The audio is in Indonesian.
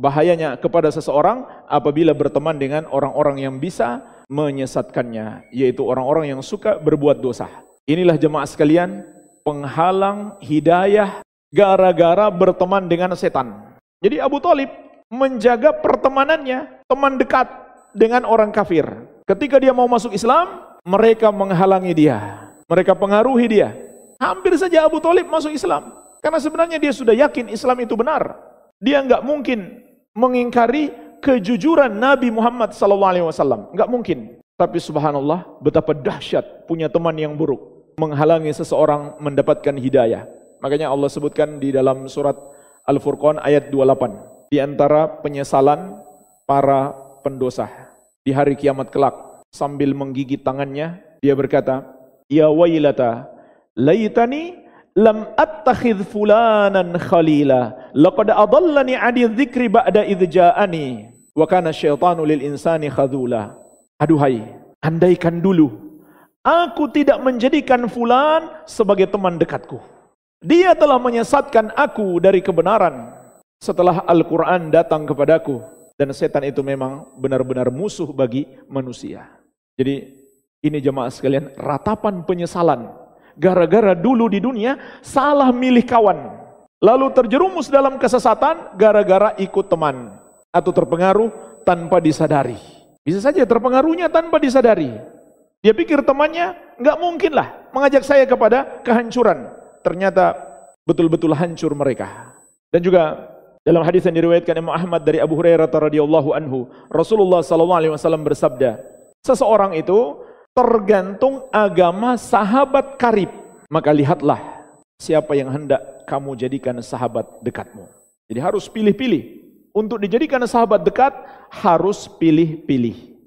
bahayanya kepada seseorang apabila berteman dengan orang-orang yang bisa menyesatkannya, yaitu orang-orang yang suka berbuat dosa. Inilah jemaah sekalian, penghalang hidayah gara-gara berteman dengan setan. Jadi Abu Talib menjaga pertemanannya, teman dekat dengan orang kafir. Ketika dia mau masuk Islam, mereka menghalangi dia. Mereka pengaruhi dia. Hampir saja Abu Talib masuk Islam. Karena sebenarnya dia sudah yakin Islam itu benar. Dia nggak mungkin mengingkari kejujuran Nabi Muhammad SAW. Enggak mungkin. Tapi subhanallah betapa dahsyat punya teman yang buruk. Menghalangi seseorang mendapatkan hidayah. Makanya Allah sebutkan di dalam surat Al-Furqan ayat 28. Di antara penyesalan para pendosa. Di hari kiamat kelak sambil menggigit tangannya dia berkata, Ya wailata laitani lam attakhidh fulanan khalila laqad adallani adi dzikri ba'da idh ja'ani wa kana syaitanu lil insani khadhula aduhai andaikan dulu aku tidak menjadikan fulan sebagai teman dekatku dia telah menyesatkan aku dari kebenaran setelah Al-Qur'an datang kepadaku dan setan itu memang benar-benar musuh bagi manusia jadi ini jemaah sekalian ratapan penyesalan Gara-gara dulu di dunia salah milih kawan. Lalu terjerumus dalam kesesatan gara-gara ikut teman. Atau terpengaruh tanpa disadari. Bisa saja terpengaruhnya tanpa disadari. Dia pikir temannya nggak mungkin lah mengajak saya kepada kehancuran. Ternyata betul-betul hancur mereka. Dan juga dalam hadis yang diriwayatkan Imam Ahmad dari Abu Hurairah radhiyallahu anhu, Rasulullah sallallahu alaihi wasallam bersabda, seseorang itu tergantung agama sahabat karib. Maka lihatlah siapa yang hendak kamu jadikan sahabat dekatmu. Jadi harus pilih-pilih. Untuk dijadikan sahabat dekat harus pilih-pilih.